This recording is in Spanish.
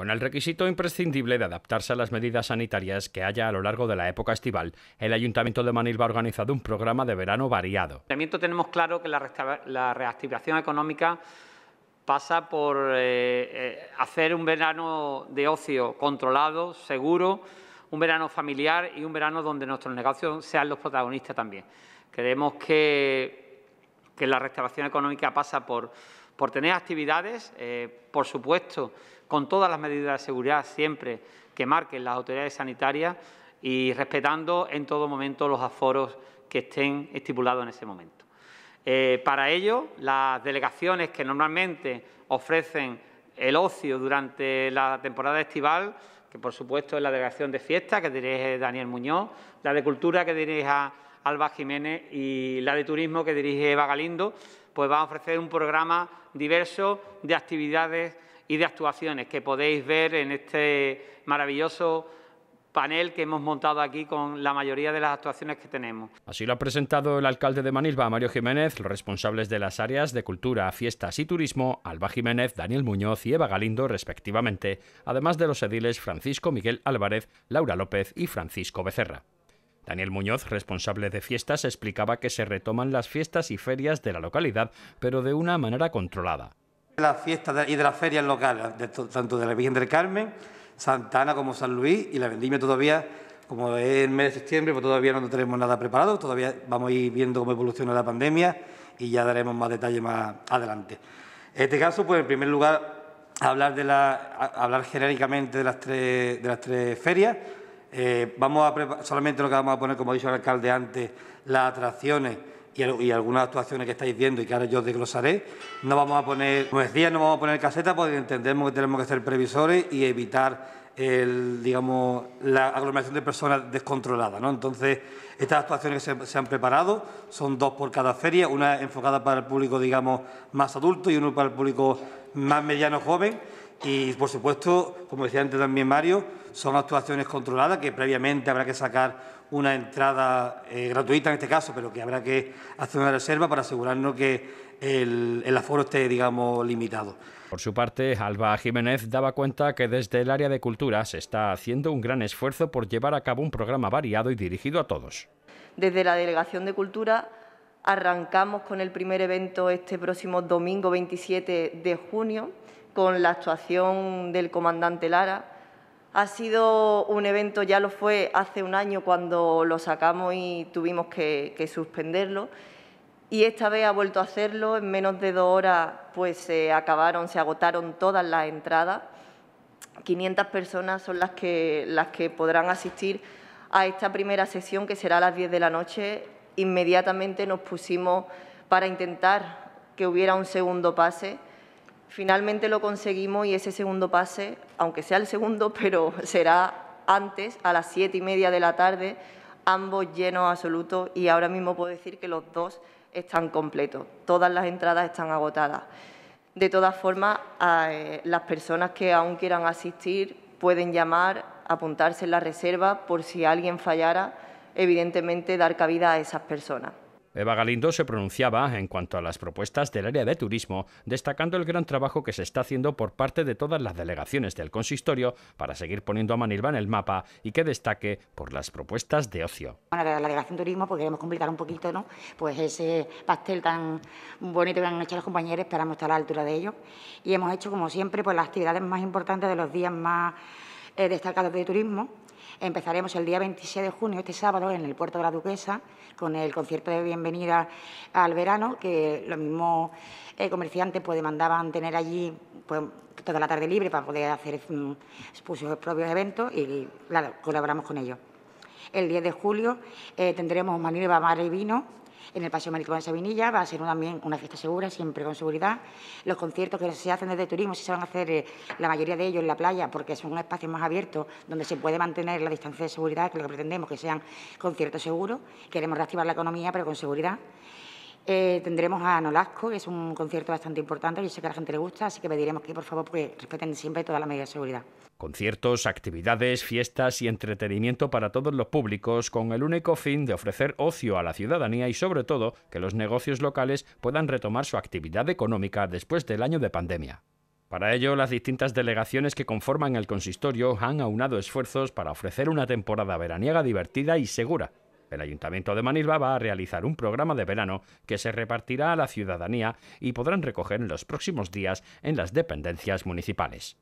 con el requisito imprescindible de adaptarse a las medidas sanitarias que haya a lo largo de la época estival, el Ayuntamiento de Manilva ha organizado un programa de verano variado. tenemos claro que la, reactivación económica pasa por eh, eh, hacer un verano de ocio controlado, seguro, un verano familiar y un verano donde nuestros negocios sean los protagonistas también. Creemos que, que la restauración económica pasa por por tener actividades, eh, por supuesto, con todas las medidas de seguridad siempre que marquen las autoridades sanitarias y respetando en todo momento los aforos que estén estipulados en ese momento. Eh, para ello, las delegaciones que normalmente ofrecen el ocio durante la temporada estival, que por supuesto es la delegación de fiesta, que dirige Daniel Muñoz, la de cultura, que dirige Alba Jiménez, y la de turismo, que dirige Eva Galindo, pues va a ofrecer un programa diverso de actividades y de actuaciones que podéis ver en este maravilloso panel que hemos montado aquí con la mayoría de las actuaciones que tenemos. Así lo ha presentado el alcalde de Manilva, Mario Jiménez, los responsables de las áreas de cultura, fiestas y turismo, Alba Jiménez, Daniel Muñoz y Eva Galindo, respectivamente, además de los ediles Francisco Miguel Álvarez, Laura López y Francisco Becerra. Daniel Muñoz, responsable de fiestas, explicaba que se retoman las fiestas y ferias de la localidad, pero de una manera controlada. Las fiestas y de las ferias locales, tanto de la Virgen del Carmen, Santana como San Luis y la vendimia todavía, como es el mes de septiembre, pues todavía no tenemos nada preparado, todavía vamos a ir viendo cómo evoluciona la pandemia y ya daremos más detalles más adelante. En este caso, pues en primer lugar, hablar, de la, hablar genéricamente de las tres, de las tres ferias. Eh, vamos a solamente lo que vamos a poner, como ha dicho el alcalde antes, las atracciones y, algunas actuaciones que estáis viendo y que ahora yo desglosaré. No vamos a poner, como decía, no vamos a poner caseta porque entendemos que tenemos que ser previsores y evitar la aglomeración de personas descontrolada. Entonces, estas actuaciones se, se, han preparado son dos por cada feria, una enfocada para el público, digamos, más adulto y uno para el público más mediano joven. Y, por supuesto, como decía antes también Mario, son actuaciones controladas que previamente habrá que sacar una entrada eh, gratuita en este caso, pero que habrá que hacer una reserva para asegurarnos que el, el aforo esté, digamos, limitado. Por su parte, Alba Jiménez daba cuenta que desde el área de cultura se está haciendo un gran esfuerzo por llevar a cabo un programa variado y dirigido a todos. Desde la Delegación de Cultura arrancamos con el primer evento este próximo domingo 27 de junio con la actuación del comandante Lara. Ha sido un evento, ya lo fue hace un año cuando lo sacamos y tuvimos que, suspenderlo, y esta vez ha vuelto a hacerlo. En menos de dos horas pues se acabaron, se agotaron todas las entradas. 500 personas son las que, las que podrán asistir a esta primera sesión, que será a las 10 de la noche. Inmediatamente nos pusimos para intentar que hubiera un segundo pase Finalmente lo conseguimos y ese segundo pase, aunque sea el segundo, pero será antes, a las siete y media de la tarde, ambos llenos absolutos y ahora mismo puedo decir que los dos están completos. Todas las entradas están agotadas. De todas formas, eh, las personas que aún quieran asistir pueden llamar, apuntarse en la reserva por si alguien fallara, evidentemente dar cabida a esas personas. Eva Galindo se pronunciaba en cuanto a las propuestas del área de turismo, destacando el gran trabajo que se está haciendo por parte de todas las delegaciones del consistorio para seguir poniendo a Manilva en el mapa y que destaque por las propuestas de ocio. Bueno, la delegación turismo, porque queremos complicar un poquito, ¿no? Pues ese pastel tan bonito que han hecho los compañeros, esperamos estar a la altura de ellos. Y hemos hecho, como siempre, pues las actividades más importantes de los días más eh, destacados de turismo Empezaremos el día 26 de junio, este sábado, en el puerto de la Duquesa, con el concierto de bienvenida al verano, que los mismos eh, comerciantes pues, demandaban tener allí pues, toda la tarde libre para poder hacer mm, pues, sus propios eventos y, claro, colaboramos con ellos. El 10 de julio eh, tendremos de Mar y Vino, en el Paseo Marítimo de Sabinilla. Va a ser también una fiesta segura, siempre con seguridad. Los conciertos que se hacen desde turismo, si se van a hacer eh, la mayoría de ellos en la playa, porque son espacio más abierto, donde se puede mantener la distancia de seguridad, que es lo que pretendemos, que sean conciertos seguros. Queremos reactivar la economía, pero con seguridad. Eh, tendremos a Nolasco, que es un concierto bastante importante, yo sé que a la gente le gusta, así que pediremos que por favor respeten siempre toda la medidas de seguridad. Conciertos, actividades, fiestas y entretenimiento para todos los públicos con el único fin de ofrecer ocio a la ciudadanía y sobre todo que los negocios locales puedan retomar su actividad económica después del año de pandemia. Para ello, las distintas delegaciones que conforman el consistorio han aunado esfuerzos para ofrecer una temporada veraniega divertida y segura, el Ayuntamiento de Manilva va a realizar un programa de verano que se repartirá a la ciudadanía y podrán recoger en los próximos días en las dependencias municipales.